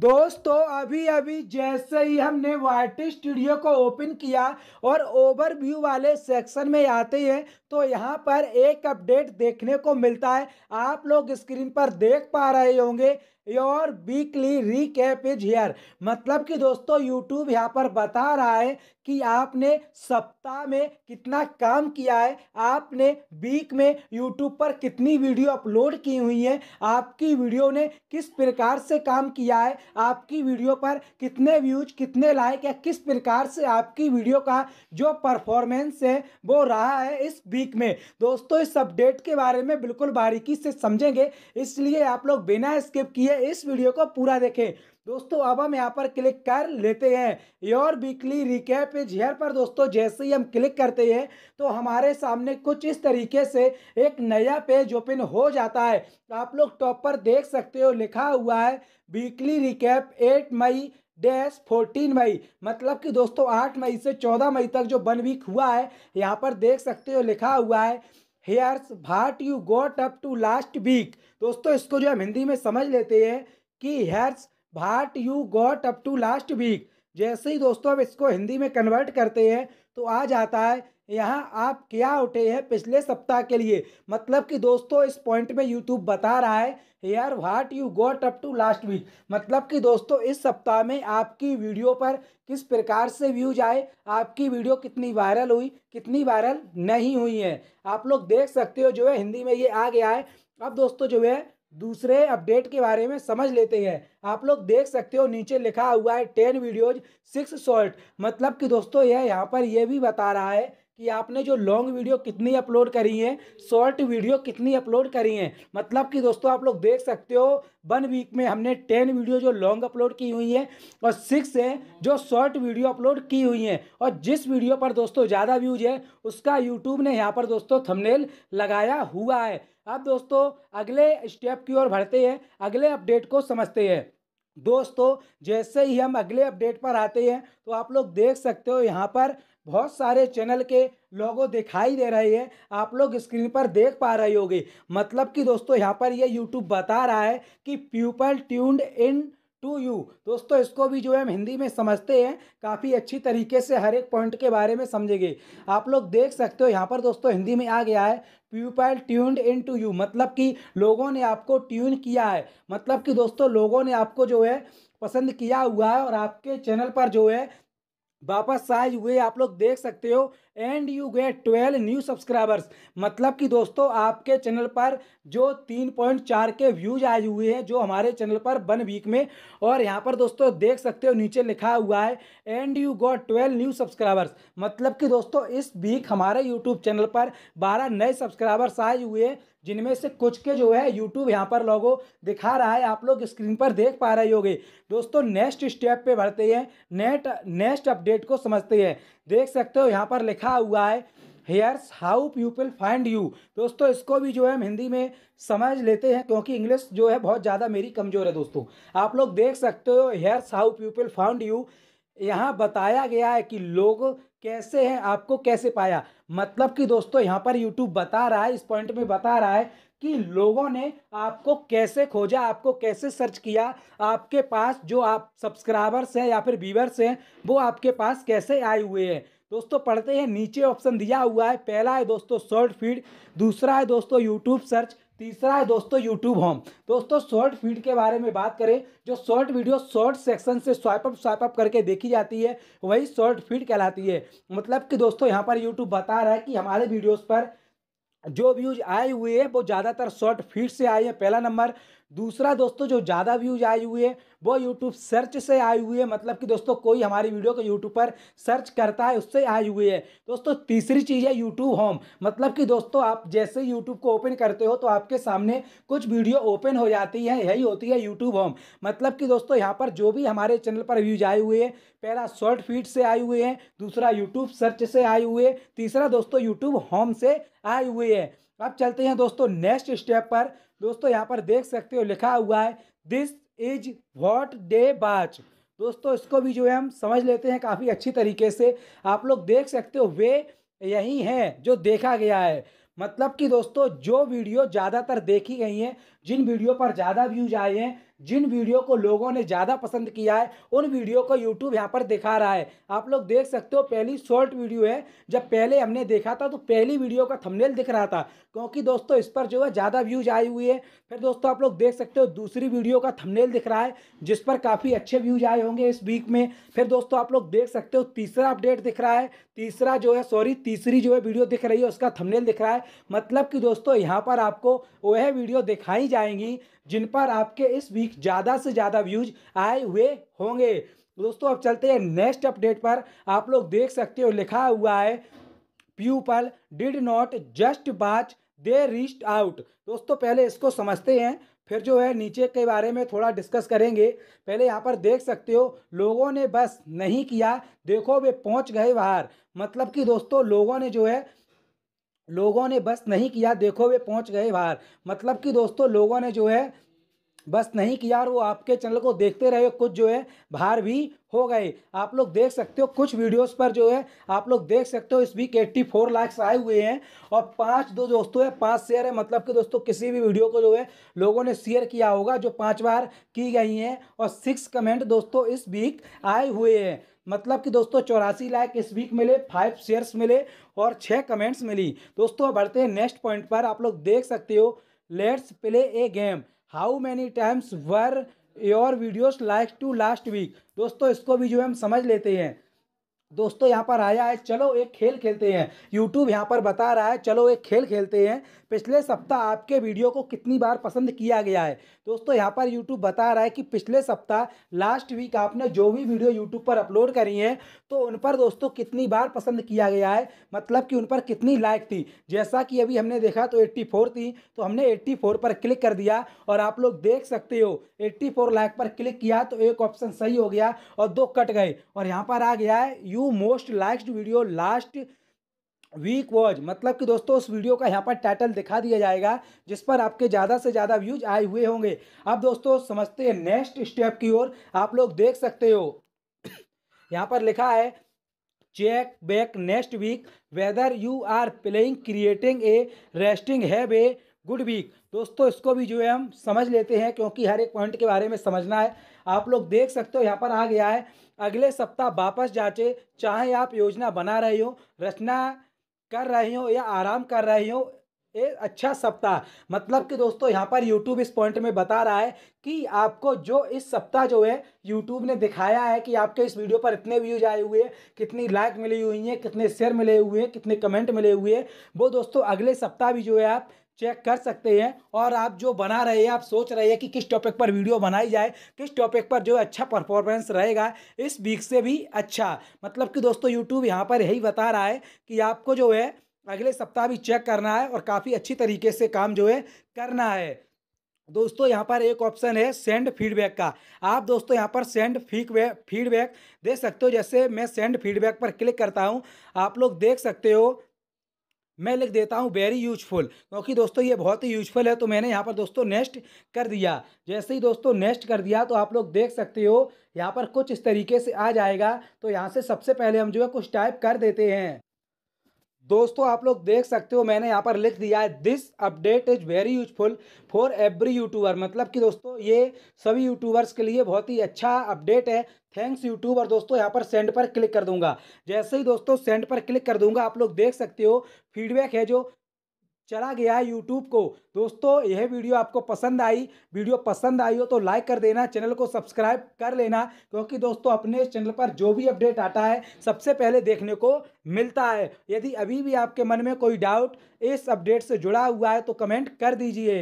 दोस्तों अभी अभी जैसे ही हमने वाइट स्टूडियो को ओपन किया और ओवरव्यू वाले सेक्शन में आते हैं तो यहाँ पर एक अपडेट देखने को मिलता है आप लोग स्क्रीन पर देख पा रहे होंगे your weekly recap is here मतलब कि दोस्तों यूट्यूब यहाँ पर बता रहा है कि आपने सप्ताह में कितना काम किया है आपने वीक में यूट्यूब पर कितनी वीडियो अपलोड की हुई है आपकी वीडियो ने किस प्रकार से काम किया है आपकी वीडियो पर कितने व्यूज कितने लाइक या किस प्रकार से आपकी वीडियो का जो परफॉर्मेंस है वो रहा है इस वीक में दोस्तों इस अपडेट के बारे में बिल्कुल बारीकी से समझेंगे इसलिए आप लोग बिना स्किप किए इस वीडियो को पूरा देखें दोस्तों अब हम यहाँ पर क्लिक कर लेते हैं your weekly recap is here पर दोस्तों जैसे ही हम क्लिक करते हैं तो हमारे सामने कुछ इस तरीके से एक नया पेज ओपन हो जाता है तो आप लोग टॉप पर देख सकते हो लिखा हुआ है weekly recap eight May dash fourteen May मतलब कि दोस्तों आठ मई से चौदह मई तक जो वन वीक हुआ है यहाँ पर देख सकते हो लिखा हुआ है here's what you got up to last week दोस्तों इसको जो हम हिंदी में समझ लेते हैं कि here's what you got up to last week जैसे ही दोस्तों हम इसको हिंदी में कन्वर्ट करते हैं तो आ जाता है यहाँ आप क्या उठे हैं पिछले सप्ताह के लिए मतलब कि दोस्तों इस पॉइंट में यूट्यूब बता रहा है यार what you got up to last week मतलब कि दोस्तों इस सप्ताह में आपकी वीडियो पर किस प्रकार से व्यूज आए आपकी वीडियो कितनी वायरल हुई कितनी वायरल नहीं हुई है आप लोग देख सकते हो जो है हिंदी में ये आ गया है अब दोस्तों जो है दूसरे अपडेट के बारे में समझ लेते हैं आप लोग देख सकते हो नीचे लिखा हुआ है टेन वीडियोज सिक्स शॉर्ट मतलब कि दोस्तों यह यहाँ पर यह भी बता रहा है कि आपने जो लॉन्ग वीडियो कितनी अपलोड करी है शॉर्ट वीडियो कितनी अपलोड करी है मतलब कि दोस्तों आप लोग देख सकते हो वन वीक में हमने टेन वीडियो जो लॉन्ग अपलोड की हुई है और सिक्स है जो शॉर्ट वीडियो अपलोड की हुई है और जिस वीडियो पर दोस्तों ज़्यादा व्यूज है उसका यूट्यूब ने यहाँ पर दोस्तों थमनेल लगाया हुआ है अब दोस्तों अगले स्टेप की ओर बढ़ते हैं अगले अपडेट को समझते हैं दोस्तों जैसे ही हम अगले अपडेट पर आते हैं तो आप लोग देख सकते हो यहाँ पर बहुत सारे चैनल के लोगों दिखाई दे रहे हैं आप लोग स्क्रीन पर देख पा रहे होगे मतलब कि दोस्तों यहाँ पर ये यूट्यूब बता रहा है कि people tuned in to you दोस्तों इसको भी जो है हम हिंदी में समझते हैं काफ़ी अच्छी तरीके से हर एक पॉइंट के बारे में समझेंगे आप लोग देख सकते हो यहाँ पर दोस्तों हिंदी में आ गया है people tuned in to you मतलब कि लोगों ने आपको ट्यून किया है मतलब कि दोस्तों लोगों ने आपको जो है पसंद किया हुआ है और आपके चैनल पर जो है वापस आए हुए आप लोग देख सकते हो and you get twelve new subscribers मतलब कि दोस्तों आपके चैनल पर जो तीन पॉइंट चार के व्यूज आए हुए हैं जो हमारे चैनल पर वन वीक में और यहाँ पर दोस्तों देख सकते हो नीचे लिखा हुआ है and you got twelve new subscribers मतलब कि दोस्तों इस वीक हमारे यूट्यूब चैनल पर बारह नए सब्सक्राइबर्स आए हुए हैं जिनमें से कुछ के जो है यूट्यूब यहाँ पर लोगों दिखा रहा है आप लोग स्क्रीन पर देख पा रहे होगे दोस्तों नेक्स्ट स्टेप पे बढ़ते हैं नेट नेक्स्ट अपडेट को समझते हैं देख सकते हो यहाँ पर लिखा हुआ है here's how people find you दोस्तों इसको भी जो है हम हिंदी में समझ लेते हैं क्योंकि इंग्लिश जो है बहुत ज़्यादा मेरी कमज़ोर है दोस्तों आप लोग देख सकते हो here's how people found you यहाँ बताया गया है कि लोग कैसे हैं आपको कैसे पाया मतलब कि दोस्तों यहाँ पर यूट्यूब बता रहा है इस पॉइंट में बता रहा है कि लोगों ने आपको कैसे खोजा आपको कैसे सर्च किया आपके पास जो आप सब्सक्राइबर्स हैं या फिर व्यूवर्स हैं वो आपके पास कैसे आए हुए हैं दोस्तों पढ़ते हैं नीचे ऑप्शन दिया हुआ है पहला है दोस्तों शॉर्ट फीड दूसरा है दोस्तों यूट्यूब सर्च तीसरा है दोस्तों यूट्यूब होम दोस्तों शॉर्ट फीड के बारे में बात करें जो शॉर्ट वीडियो शॉर्ट सेक्शन से स्वाइप अप स्वाइप अप करके देखी जाती है वही शॉर्ट फीड कहलाती है मतलब कि दोस्तों यहाँ पर यूट्यूब बता रहा है कि हमारे वीडियोस पर जो व्यूज आए हुए हैं वो ज़्यादातर शॉर्ट फीड से आए हैं पहला नंबर दूसरा दोस्तों जो ज़्यादा व्यूज आए हुए हैं वो यूट्यूब सर्च से आए हुए हैं मतलब कि दोस्तों कोई हमारी वीडियो को यूट्यूब पर सर्च करता है उससे आए हुए हैं दोस्तों तीसरी चीज़ है यूट्यूब होम मतलब कि दोस्तों आप जैसे यूट्यूब को ओपन करते हो तो आपके सामने कुछ वीडियो ओपन हो जाती है यही होती है यूट्यूब होम मतलब कि दोस्तों यहाँ पर जो भी हमारे चैनल पर व्यूज आए हुए हैं पहला शॉर्ट फीड से आए हुए हैं दूसरा यूट्यूब सर्च से आए हुए तीसरा दोस्तों यूट्यूब होम से आए हुए हैं अब चलते हैं दोस्तों नेक्स्ट स्टेप पर दोस्तों यहाँ पर देख सकते हो लिखा हुआ है दिस इज वॉट डे बाच दोस्तों इसको भी जो है हम समझ लेते हैं काफ़ी अच्छी तरीके से आप लोग देख सकते हो वे यही हैं जो देखा गया है मतलब कि दोस्तों जो वीडियो ज़्यादातर देखी गई हैं जिन वीडियो पर ज़्यादा व्यूज आए हैं जिन वीडियो को लोगों ने ज़्यादा पसंद किया है उन वीडियो को यूट्यूब यहाँ पर दिखा रहा है आप लोग देख सकते हो पहली शॉर्ट वीडियो है जब पहले हमने देखा था तो पहली वीडियो का थंबनेल दिख रहा था क्योंकि दोस्तों इस पर जो है ज़्यादा व्यूज आई हुई है फिर दोस्तों आप लोग देख सकते हो दूसरी वीडियो का थमनेल दिख रहा है जिस पर काफ़ी अच्छे व्यूज आए होंगे इस वीक में फिर दोस्तों आप लोग देख सकते हो तीसरा अपडेट दिख रहा है तीसरा जो है सॉरी तीसरी जो है वीडियो दिख रही है उसका थमनेल दिख रहा है मतलब कि दोस्तों यहाँ पर आपको वह वीडियो दिखाई जाएंगी जिन पर आपके इस वीक ज़्यादा से ज़्यादा व्यूज आए हुए होंगे दोस्तों अब चलते हैं नेक्स्ट अपडेट पर आप लोग देख सकते हो लिखा हुआ है people did not just watch the rest out दोस्तों पहले इसको समझते हैं फिर जो है नीचे के बारे में थोड़ा डिस्कस करेंगे पहले यहाँ पर देख सकते हो लोगों ने बस नहीं किया देखो वे पहुँच गए बाहर मतलब कि दोस्तों लोगों ने जो है लोगों ने बस नहीं किया देखो वे पहुंच गए बाहर मतलब कि दोस्तों लोगों ने जो है बस नहीं किया यार वो आपके चैनल को देखते रहे कुछ जो है बाहर भी हो गए आप लोग देख सकते हो कुछ वीडियोस पर जो है आप लोग देख सकते हो इस वीक एट्टी फोर लाख्स आए हुए हैं और पांच दो दोस्तों है पांच शेयर है मतलब कि दोस्तों किसी भी वीडियो को जो है लोगों ने शेयर किया होगा जो पांच बार की गई हैं और सिक्स कमेंट दोस्तों इस वीक आए हुए हैं मतलब कि दोस्तों चौरासी लाइक इस वीक मिले फाइव शेयर्स मिले और छः कमेंट्स मिली दोस्तों बढ़ते हैं नेक्स्ट पॉइंट पर आप लोग देख सकते हो let's play a game how many times were your videos like to last week दोस्तों इसको भी जो हम समझ लेते हैं दोस्तों यहाँ पर आया है चलो एक खेल खेलते हैं यूट्यूब यहाँ पर बता रहा है चलो एक खेल खेलते हैं पिछले सप्ताह आपके वीडियो को कितनी बार पसंद किया गया है दोस्तों यहाँ पर यूट्यूब बता रहा है कि पिछले सप्ताह लास्ट वीक आपने जो भी वीडियो यूट्यूब पर अपलोड करी है तो उन पर दोस्तों कितनी बार पसंद किया गया है मतलब कि उन पर कितनी लाइक थी जैसा कि अभी हमने देखा तो एट्टी थी तो हमने एट्टी पर क्लिक कर दिया और आप लोग देख सकते हो एट्टी लाइक पर क्लिक किया तो एक ऑप्शन सही हो गया और दो कट गए और यहाँ पर आ गया है view most liked video last week was मतलब कि दोस्तों उस वीडियो का यहाँ पर टाइटल दिखा दिया जाएगा जिस पर आपके ज़्यादा से ज़्यादा व्यूज आए हुए होंगे अब दोस्तों समझते हैं नेक्स्ट स्टेप की ओर आप लोग देख सकते हो यहाँ पर लिखा है check back next week whether you are playing creating a resting have a good week दोस्तों इसको भी जो है हम समझ लेते हैं क्योंकि हर एक पॉइंट के बारे में समझना है आप लोग देख सकते हो यहाँ पर आ गया है अगले सप्ताह वापस जाचे चाहे आप योजना बना रहे हो रचना कर रहे हो या आराम कर रहे हो ये अच्छा सप्ताह मतलब कि दोस्तों यहाँ पर YouTube इस पॉइंट में बता रहा है कि आपको जो इस सप्ताह जो है YouTube ने दिखाया है कि आपके इस वीडियो पर इतने व्यूज आए हुए हैं कितनी लाइक मिली हुई हैं कितने शेयर मिले हुए हैं कितने कमेंट मिले हुए हैं वो दोस्तों अगले सप्ताह भी जो है आप चेक कर सकते हैं और आप जो बना रहे हैं आप सोच रहे हैं कि किस टॉपिक पर वीडियो बनाई जाए किस टॉपिक पर जो अच्छा परफॉर्मेंस रहेगा इस वीक से भी अच्छा मतलब कि दोस्तों यूट्यूब यहाँ पर यही बता रहा है कि आपको जो है अगले सप्ताह भी चेक करना है और काफ़ी अच्छी तरीके से काम जो है करना है दोस्तों यहाँ पर एक ऑप्शन है सेंड फीडबैक का आप दोस्तों यहाँ पर सेंड फीक फीडबैक दे सकते हो जैसे मैं सेंड फीडबैक पर क्लिक करता हूँ आप लोग देख सकते हो मैं लिख देता हूँ वेरी यूजफुल क्योंकि दोस्तों ये बहुत ही यूजफुल है तो मैंने यहाँ पर दोस्तों नेक्स्ट कर दिया जैसे ही दोस्तों नेक्स्ट कर दिया तो आप लोग देख सकते हो यहाँ पर कुछ इस तरीके से आ जाएगा तो यहाँ से सबसे पहले हम जो है कुछ टाइप कर देते हैं दोस्तों आप लोग देख सकते हो मैंने यहाँ पर लिख दिया है this update is very useful for every YouTuber मतलब कि दोस्तों ये सभी यूट्यूबर्स के लिए बहुत ही अच्छा अपडेट है थैंक्स यूट्यूब और दोस्तों यहाँ पर सेंड पर क्लिक कर दूंगा जैसे ही दोस्तों सेंड पर क्लिक कर दूंगा आप लोग देख सकते हो फीडबैक है जो चला गया है यूट्यूब को दोस्तों यह वीडियो आपको पसंद आई वीडियो पसंद आई हो तो लाइक कर देना चैनल को सब्सक्राइब कर लेना क्योंकि दोस्तों अपने चैनल पर जो भी अपडेट आता है सबसे पहले देखने को मिलता है यदि अभी भी आपके मन में कोई डाउट इस अपडेट से जुड़ा हुआ है तो कमेंट कर दीजिए